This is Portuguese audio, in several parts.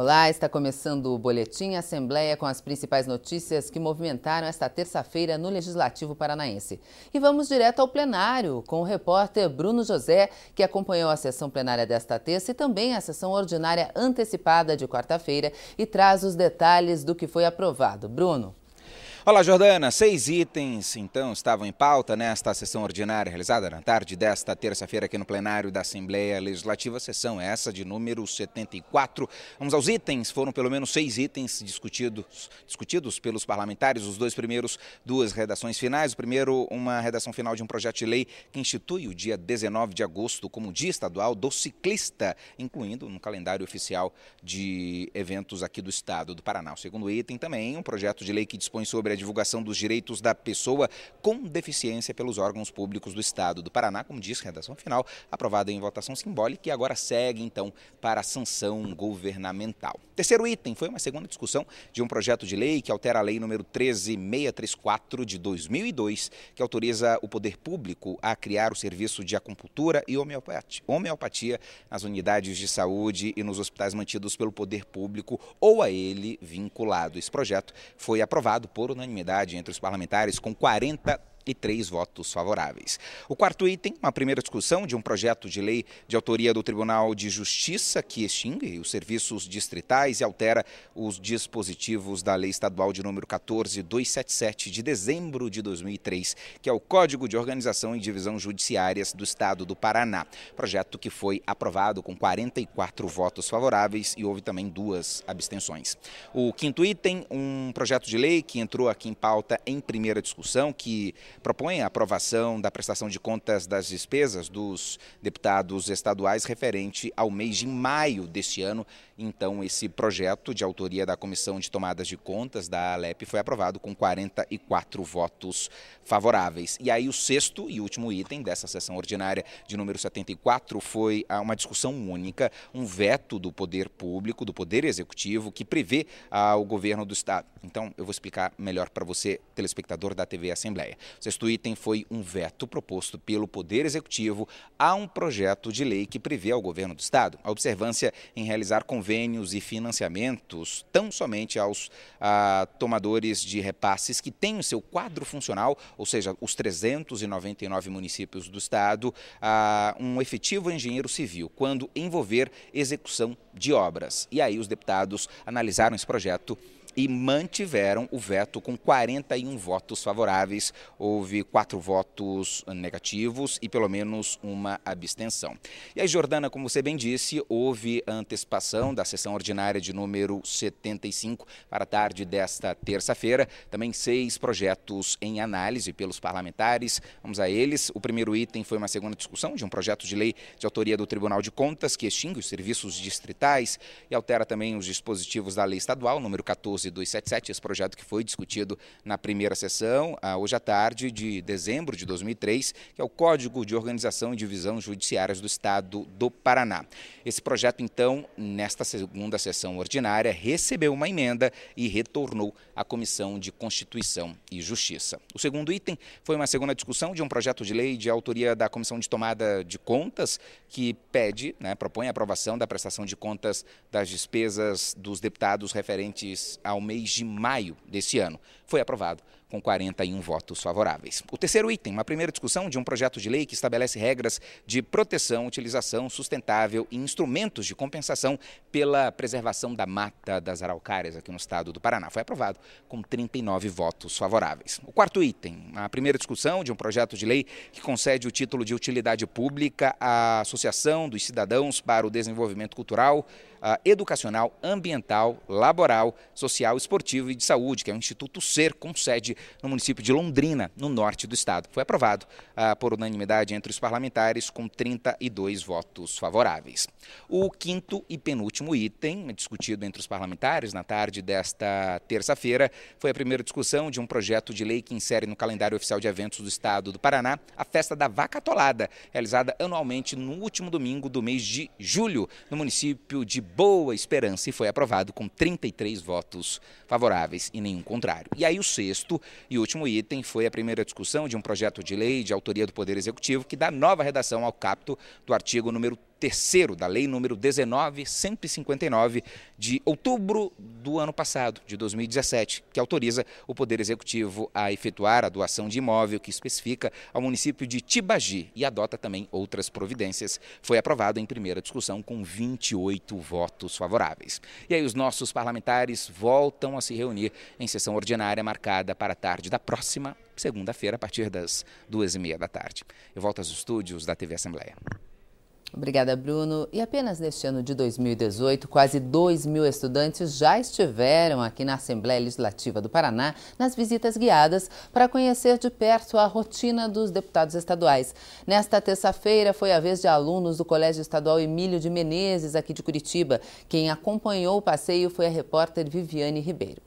Olá, está começando o Boletim Assembleia com as principais notícias que movimentaram esta terça-feira no Legislativo Paranaense. E vamos direto ao plenário com o repórter Bruno José, que acompanhou a sessão plenária desta terça e também a sessão ordinária antecipada de quarta-feira e traz os detalhes do que foi aprovado. Bruno. Olá, Jordana. Seis itens, então, estavam em pauta nesta sessão ordinária realizada na tarde desta terça-feira aqui no plenário da Assembleia Legislativa. Sessão essa de número 74. Vamos aos itens. Foram pelo menos seis itens discutidos, discutidos pelos parlamentares. Os dois primeiros, duas redações finais. O primeiro, uma redação final de um projeto de lei que institui o dia 19 de agosto como Dia Estadual do Ciclista, incluindo no calendário oficial de eventos aqui do Estado do Paraná. O segundo item também, um projeto de lei que dispõe sobre a divulgação dos direitos da pessoa com deficiência pelos órgãos públicos do Estado do Paraná, como diz a redação final, aprovada em votação simbólica e agora segue, então, para a sanção governamental. Terceiro item foi uma segunda discussão de um projeto de lei que altera a lei número 13634 de 2002, que autoriza o poder público a criar o serviço de acupuntura e homeopatia, homeopatia nas unidades de saúde e nos hospitais mantidos pelo poder público ou a ele vinculado. Esse projeto foi aprovado por unanimidade entre os parlamentares, com 40 e três votos favoráveis. O quarto item, uma primeira discussão de um projeto de lei de autoria do Tribunal de Justiça que extingue os serviços distritais e altera os dispositivos da Lei Estadual de número 14277 de dezembro de 2003, que é o Código de Organização e Divisão Judiciárias do Estado do Paraná. Projeto que foi aprovado com 44 votos favoráveis e houve também duas abstenções. O quinto item, um projeto de lei que entrou aqui em pauta em primeira discussão, que propõe a aprovação da prestação de contas das despesas dos deputados estaduais referente ao mês de maio deste ano. Então, esse projeto de autoria da Comissão de Tomadas de Contas da Alep foi aprovado com 44 votos favoráveis. E aí, o sexto e último item dessa sessão ordinária de número 74 foi uma discussão única, um veto do poder público, do poder executivo, que prevê ao governo do Estado. Então, eu vou explicar melhor para você, telespectador da TV Assembleia. Sexto item foi um veto proposto pelo Poder Executivo a um projeto de lei que prevê ao governo do Estado a observância em realizar convênios e financiamentos tão somente aos a, tomadores de repasses que têm o seu quadro funcional, ou seja, os 399 municípios do Estado, a, um efetivo engenheiro civil, quando envolver execução de obras. E aí os deputados analisaram esse projeto e mantiveram o veto com 41 votos favoráveis. Houve quatro votos negativos e pelo menos uma abstenção. E aí, Jordana, como você bem disse, houve antecipação da sessão ordinária de número 75 para a tarde desta terça-feira. Também seis projetos em análise pelos parlamentares. Vamos a eles. O primeiro item foi uma segunda discussão de um projeto de lei de autoria do Tribunal de Contas que extingue os serviços distritais e altera também os dispositivos da lei estadual número 14 e 277, esse projeto que foi discutido na primeira sessão, ah, hoje à tarde, de dezembro de 2003, que é o Código de Organização e Divisão Judiciárias do Estado do Paraná. Esse projeto, então, nesta segunda sessão ordinária, recebeu uma emenda e retornou à Comissão de Constituição e Justiça. O segundo item foi uma segunda discussão de um projeto de lei de autoria da Comissão de Tomada de Contas, que pede, né, propõe a aprovação da prestação de contas das despesas dos deputados referentes ao ao mês de maio desse ano. Foi aprovado com 41 votos favoráveis. O terceiro item, uma primeira discussão de um projeto de lei que estabelece regras de proteção, utilização sustentável e instrumentos de compensação pela preservação da mata das araucárias aqui no estado do Paraná. Foi aprovado com 39 votos favoráveis. O quarto item, a primeira discussão de um projeto de lei que concede o título de utilidade pública à Associação dos Cidadãos para o Desenvolvimento Cultural, Educacional, Ambiental, Laboral, Social, Esportivo e de Saúde, que é o Instituto SER, com sede no município de Londrina, no norte do estado. Foi aprovado ah, por unanimidade entre os parlamentares, com 32 votos favoráveis. O quinto e penúltimo item discutido entre os parlamentares na tarde desta terça-feira foi a primeira discussão de um projeto de lei que insere no calendário oficial de eventos do estado do Paraná a festa da vaca atolada, realizada anualmente no último domingo do mês de julho, no município de Boa Esperança, e foi aprovado com 33 votos favoráveis e nenhum contrário. E aí o sexto e o último item foi a primeira discussão de um projeto de lei de autoria do Poder Executivo que dá nova redação ao capto do artigo número terceiro da lei número 19159 de outubro do ano passado, de 2017, que autoriza o Poder Executivo a efetuar a doação de imóvel que especifica ao município de Tibagi e adota também outras providências. Foi aprovado em primeira discussão com 28 votos favoráveis. E aí os nossos parlamentares voltam a se reunir em sessão ordinária marcada para a tarde da próxima segunda-feira, a partir das duas e meia da tarde. Eu volto aos estúdios da TV Assembleia. Obrigada, Bruno. E apenas neste ano de 2018, quase 2 mil estudantes já estiveram aqui na Assembleia Legislativa do Paraná nas visitas guiadas para conhecer de perto a rotina dos deputados estaduais. Nesta terça-feira foi a vez de alunos do Colégio Estadual Emílio de Menezes, aqui de Curitiba. Quem acompanhou o passeio foi a repórter Viviane Ribeiro.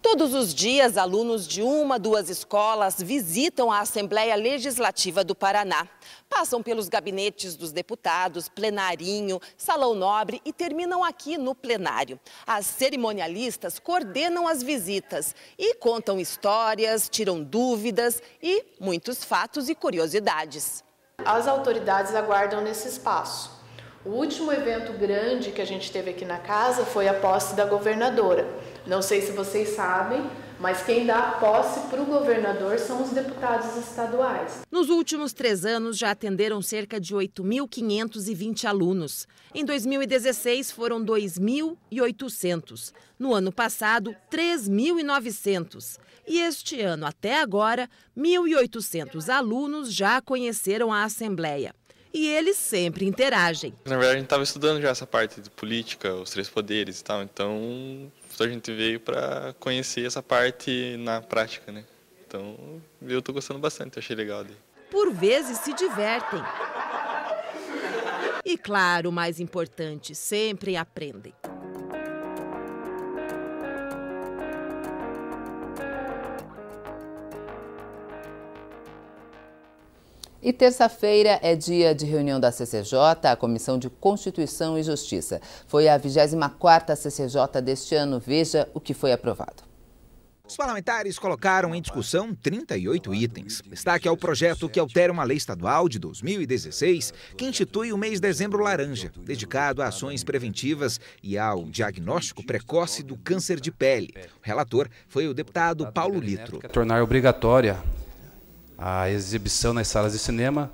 Todos os dias, alunos de uma, duas escolas visitam a Assembleia Legislativa do Paraná. Passam pelos gabinetes dos deputados, plenarinho, salão nobre e terminam aqui no plenário. As cerimonialistas coordenam as visitas e contam histórias, tiram dúvidas e muitos fatos e curiosidades. As autoridades aguardam nesse espaço. O último evento grande que a gente teve aqui na casa foi a posse da governadora. Não sei se vocês sabem, mas quem dá a posse para o governador são os deputados estaduais. Nos últimos três anos, já atenderam cerca de 8.520 alunos. Em 2016, foram 2.800. No ano passado, 3.900. E este ano, até agora, 1.800 alunos já conheceram a Assembleia e eles sempre interagem. Na verdade, a gente estava estudando já essa parte de política, os três poderes e tal, então a gente veio para conhecer essa parte na prática, né? Então, eu estou gostando bastante, achei legal ali. Por vezes se divertem. E claro, o mais importante, sempre aprendem. E terça-feira é dia de reunião da CCJ, a Comissão de Constituição e Justiça. Foi a 24ª CCJ deste ano. Veja o que foi aprovado. Os parlamentares colocaram em discussão 38 itens. Destaque ao projeto que altera uma lei estadual de 2016 que institui o mês de dezembro laranja, dedicado a ações preventivas e ao diagnóstico precoce do câncer de pele. O relator foi o deputado Paulo Litro. Tornar obrigatória a exibição nas salas de cinema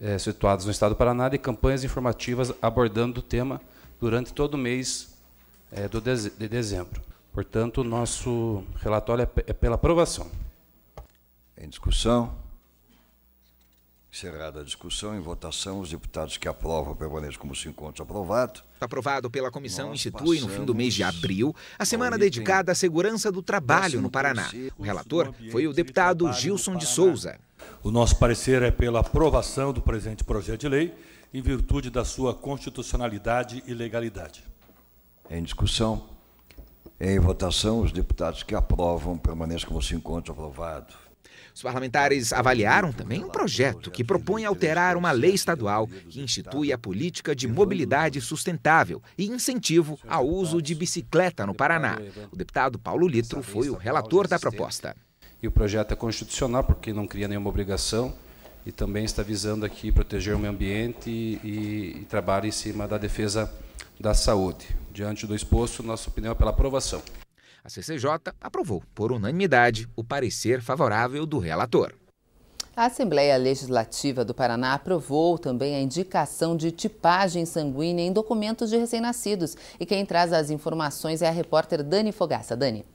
é, eh, situadas no estado do Paraná e campanhas informativas abordando o tema durante todo o mês é, do de, de dezembro. Portanto, nosso relatório é, é pela aprovação. Em discussão? Encerrada a discussão, em votação, os deputados que aprovam permanecem como se encontra aprovado. Aprovado pela comissão, Nós institui no fim do mês de abril a semana dedicada à segurança do trabalho no Paraná. O relator foi o deputado Gilson de Souza. O nosso parecer é pela aprovação do presente projeto de lei, em virtude da sua constitucionalidade e legalidade. Em discussão. Em votação, os deputados que aprovam permanecem como se encontra aprovado. Os parlamentares avaliaram também um projeto que propõe alterar uma lei estadual que institui a política de mobilidade sustentável e incentivo ao uso de bicicleta no Paraná. O deputado Paulo Litro foi o relator da proposta. E o projeto é constitucional porque não cria nenhuma obrigação e também está visando aqui proteger o meio ambiente e, e em cima da defesa da saúde. Diante do exposto, nossa opinião é pela aprovação. A CCJ aprovou, por unanimidade, o parecer favorável do relator. A Assembleia Legislativa do Paraná aprovou também a indicação de tipagem sanguínea em documentos de recém-nascidos. E quem traz as informações é a repórter Dani Fogaça. Dani.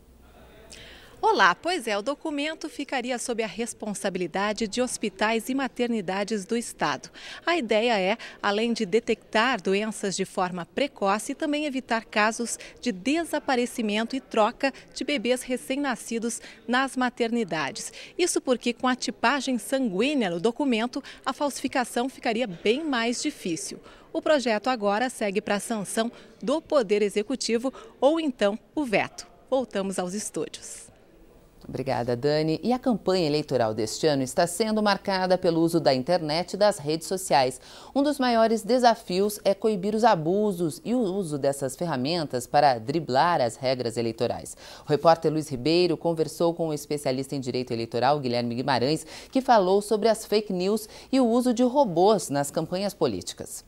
Olá, pois é, o documento ficaria sob a responsabilidade de hospitais e maternidades do Estado. A ideia é, além de detectar doenças de forma precoce, também evitar casos de desaparecimento e troca de bebês recém-nascidos nas maternidades. Isso porque, com a tipagem sanguínea no documento, a falsificação ficaria bem mais difícil. O projeto agora segue para a sanção do Poder Executivo ou então o veto. Voltamos aos estúdios. Obrigada, Dani. E a campanha eleitoral deste ano está sendo marcada pelo uso da internet e das redes sociais. Um dos maiores desafios é coibir os abusos e o uso dessas ferramentas para driblar as regras eleitorais. O repórter Luiz Ribeiro conversou com o especialista em direito eleitoral, Guilherme Guimarães, que falou sobre as fake news e o uso de robôs nas campanhas políticas.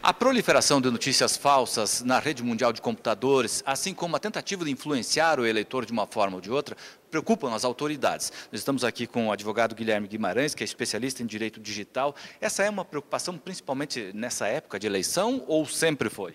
A proliferação de notícias falsas na rede mundial de computadores, assim como a tentativa de influenciar o eleitor de uma forma ou de outra, preocupam as autoridades. Nós estamos aqui com o advogado Guilherme Guimarães, que é especialista em direito digital. Essa é uma preocupação principalmente nessa época de eleição ou sempre foi?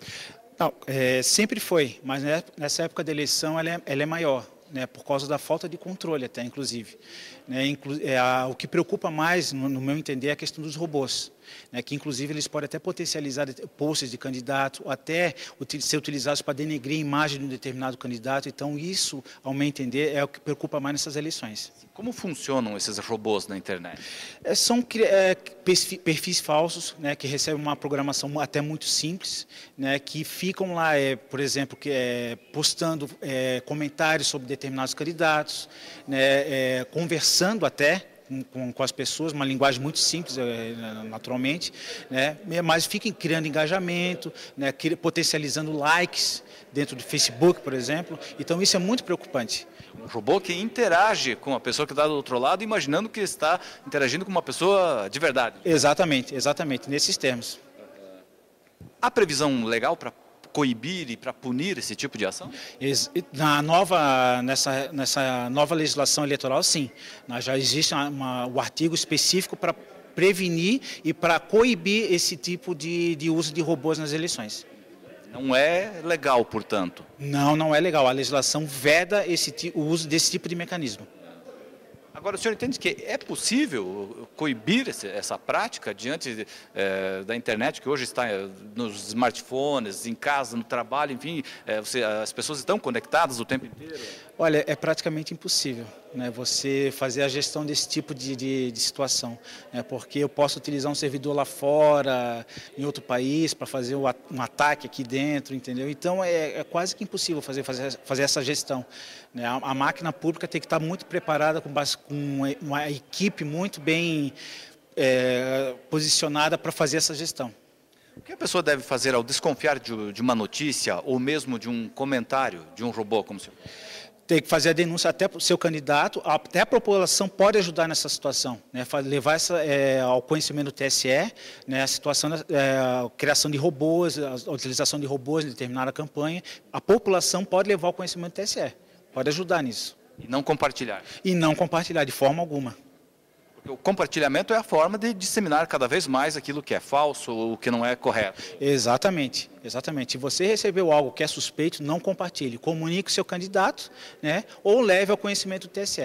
Não, é, sempre foi, mas nessa época de eleição ela é, ela é maior, né, por causa da falta de controle até, inclusive. Né, é, a, o que preocupa mais, no, no, meu entender, é a questão dos robôs, né, que inclusive eles podem até potencializar posts de candidato, ou até util, ser utilizados para denegrir a imagem de um determinado candidato. Então, isso, ao meu entender, é o que preocupa mais nessas eleições. Como funcionam esses robôs na internet? É, são é, perfis falsos, né, que recebem uma programação até muito simples, né, que ficam lá, é, por exemplo, que, é, postando é, comentários sobre determinados candidatos, né, conversando conversando até com, com, as pessoas, uma linguagem muito simples, eh, naturalmente, né? mas fiquem criando engajamento, né? potencializando likes dentro do Facebook, por exemplo. Então isso é muito preocupante. Um robô que interage com a pessoa que está do outro lado, imaginando que está interagindo com uma pessoa de verdade. Exatamente, exatamente, nesses termos. A previsão legal para coibir e para punir esse tipo de ação? Na nova, nessa, nessa nova legislação eleitoral, sim. Já existe uma, o um artigo específico para prevenir e para coibir esse tipo de, de uso de robôs nas eleições. Não é legal, portanto? Não, não é legal. A legislação veda esse, o uso desse tipo de mecanismo. Agora, o senhor entende que é possível coibir essa prática diante eh, da internet, que hoje está eh, nos smartphones, em casa, no trabalho, enfim, eh, você, as pessoas estão conectadas o tempo inteiro? Olha, é praticamente impossível né, você fazer a gestão desse tipo de, de, de situação, né, porque eu posso utilizar um servidor lá fora, em outro país, para fazer um ataque aqui dentro, entendeu? Então é, é quase que impossível fazer, fazer, fazer essa gestão. Né? A, a, máquina pública tem que estar tá muito preparada, com, base, com uma equipe muito bem é, posicionada para fazer essa gestão. O que a pessoa deve fazer ao desconfiar de, de uma notícia ou mesmo de um comentário de um robô como o senhor? tem que fazer a denúncia até para o seu candidato, até a população pode ajudar nessa situação, né? levar essa, é, ao conhecimento do TSE, né? a situação, da, é, a criação de robôs, a utilização de robôs em determinada campanha, a população pode levar ao conhecimento do TSE, pode ajudar nisso. E não compartilhar. E não compartilhar de forma alguma o compartilhamento é a forma de disseminar cada vez mais aquilo que é falso, o que não é correto. Exatamente, exatamente. Se você recebeu algo que é suspeito, não compartilhe. Comunique o seu candidato né, ou leve ao conhecimento do TSE.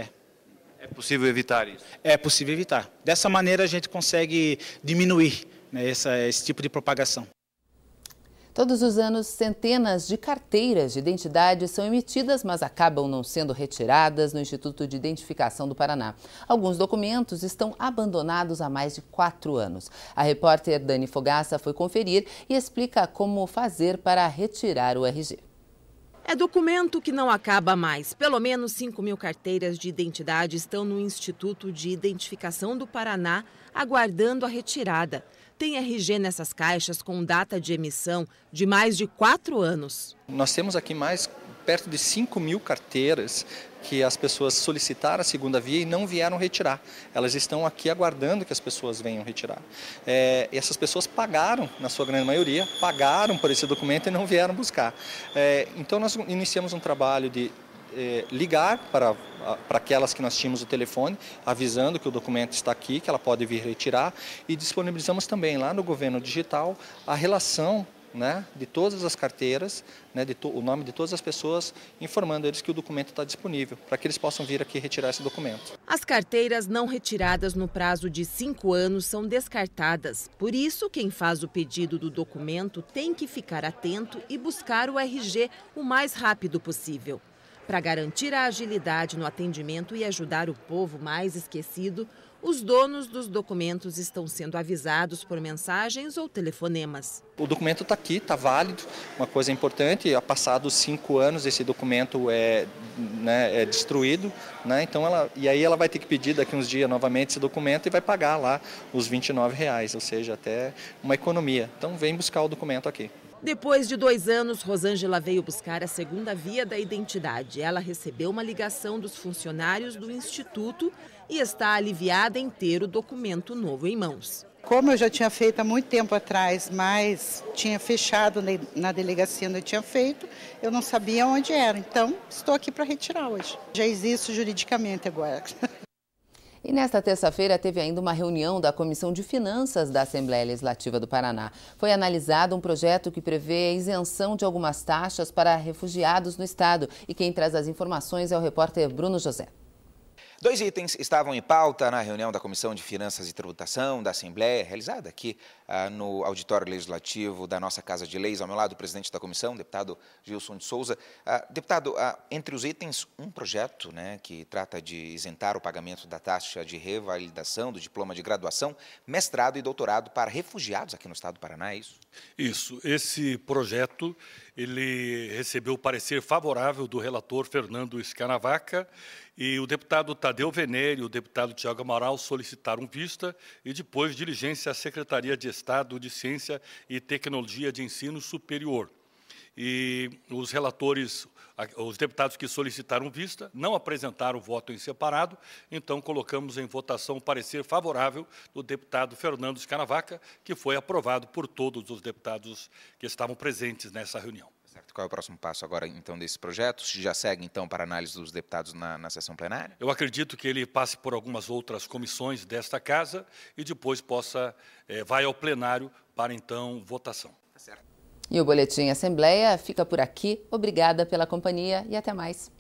É possível evitar isso? É possível evitar. Dessa maneira a gente consegue diminuir né, essa, esse tipo de propagação. Todos os anos, centenas de carteiras de identidade são emitidas, mas acabam não sendo retiradas no Instituto de Identificação do Paraná. Alguns documentos estão abandonados há mais de quatro anos. A repórter Dani Fogaça foi conferir e explica como fazer para retirar o RG. É documento que não acaba mais. Pelo menos 5 mil carteiras de identidade estão no Instituto de Identificação do Paraná, aguardando a retirada tem RG nessas caixas com data de emissão de mais de quatro anos. Nós temos aqui mais perto de 5 mil carteiras que as pessoas solicitaram a segunda via e não vieram retirar. Elas estão aqui aguardando que as pessoas venham retirar. É, essas pessoas pagaram, na sua grande maioria, pagaram por esse documento e não vieram buscar. É, então, nós iniciamos um trabalho de é, ligar para, para aquelas que nós tínhamos o telefone, avisando que o documento está aqui, que ela pode vir retirar, e disponibilizamos também lá no governo digital a relação né, de todas as carteiras, né, to, o nome de todas as pessoas, informando eles que o documento está disponível, para que eles possam vir aqui retirar esse documento. As carteiras não retiradas no prazo de cinco anos são descartadas. Por isso, quem faz o pedido do documento tem que ficar atento e buscar o RG o mais rápido possível. Para garantir a agilidade no atendimento e ajudar o povo mais esquecido, os donos dos documentos estão sendo avisados por mensagens ou telefonemas. O documento está aqui, está válido. Uma coisa importante, há passados cinco anos esse documento é, né, é destruído, né? Então ela e aí ela vai ter que pedir daqui uns dias novamente esse documento e vai pagar lá os 29 reais, ou seja, até uma economia. Então vem buscar o documento aqui. Depois de dois anos, Rosângela veio buscar a segunda via da identidade. Ela recebeu uma ligação dos funcionários do Instituto e está aliviada em ter o documento novo em mãos. Como eu já tinha feito há muito tempo atrás, mas tinha fechado na delegacia onde eu tinha feito, eu não sabia onde era. Então, estou aqui para retirar hoje. Já existe juridicamente agora. E nesta terça-feira teve ainda uma reunião da Comissão de Finanças da Assembleia Legislativa do Paraná. Foi analisado um projeto que prevê a isenção de algumas taxas para refugiados no Estado. E quem traz as informações é o repórter Bruno José. Dois itens estavam em pauta na reunião da Comissão de Finanças e Tributação da Assembleia, realizada aqui ah, no auditório legislativo da nossa Casa de Leis, ao meu lado o presidente da comissão, deputado Gilson de Souza. Ah, deputado, ah, entre os itens, um projeto né, que trata de isentar o pagamento da taxa de revalidação do diploma de graduação, mestrado e doutorado para refugiados aqui no estado do Paraná, é isso? Isso. Esse projeto, ele recebeu parecer favorável do relator Fernando Escanavaca e o deputado Tadeu Venério e o deputado Tiago Amaral solicitaram vista e depois diligência à Secretaria de Estado de Ciência e Tecnologia de Ensino Superior. E os relatores, os deputados que solicitaram vista, não apresentaram voto em separado, então colocamos em votação o parecer favorável do deputado Fernando Canavaca, que foi aprovado por todos os deputados que estavam presentes nessa reunião. Certo. Qual é o próximo passo agora, então, desse projeto? Se já segue, então, para análise dos deputados na, na sessão plenária? Eu acredito que ele passe por algumas outras comissões desta Casa e depois possa, é, vai ao plenário para, então, votação. Tá certo. E o Boletim Assembleia fica por aqui. Obrigada pela companhia e até mais.